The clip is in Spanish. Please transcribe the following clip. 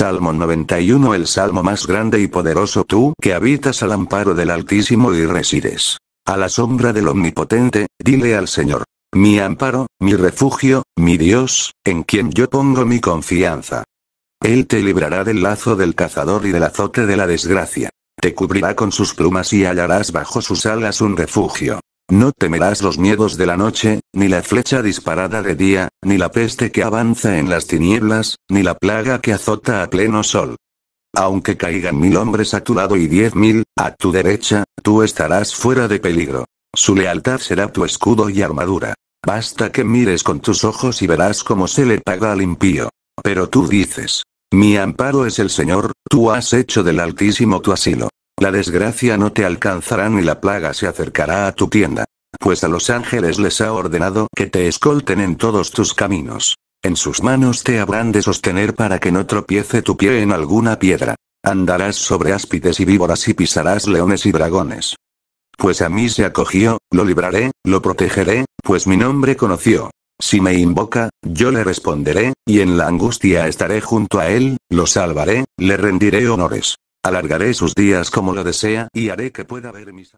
Salmo 91 El Salmo más grande y poderoso tú que habitas al amparo del Altísimo y resides. A la sombra del Omnipotente, dile al Señor. Mi amparo, mi refugio, mi Dios, en quien yo pongo mi confianza. Él te librará del lazo del cazador y del azote de la desgracia. Te cubrirá con sus plumas y hallarás bajo sus alas un refugio. No temerás los miedos de la noche, ni la flecha disparada de día, ni la peste que avanza en las tinieblas, ni la plaga que azota a pleno sol. Aunque caigan mil hombres a tu lado y diez mil, a tu derecha, tú estarás fuera de peligro. Su lealtad será tu escudo y armadura. Basta que mires con tus ojos y verás cómo se le paga al impío. Pero tú dices, mi amparo es el Señor, tú has hecho del Altísimo tu asilo. La desgracia no te alcanzará ni la plaga se acercará a tu tienda. Pues a los ángeles les ha ordenado que te escolten en todos tus caminos. En sus manos te habrán de sostener para que no tropiece tu pie en alguna piedra. Andarás sobre áspides y víboras y pisarás leones y dragones. Pues a mí se acogió, lo libraré, lo protegeré, pues mi nombre conoció. Si me invoca, yo le responderé, y en la angustia estaré junto a él, lo salvaré, le rendiré honores. Alargaré sus días como lo desea, y haré que pueda ver mis...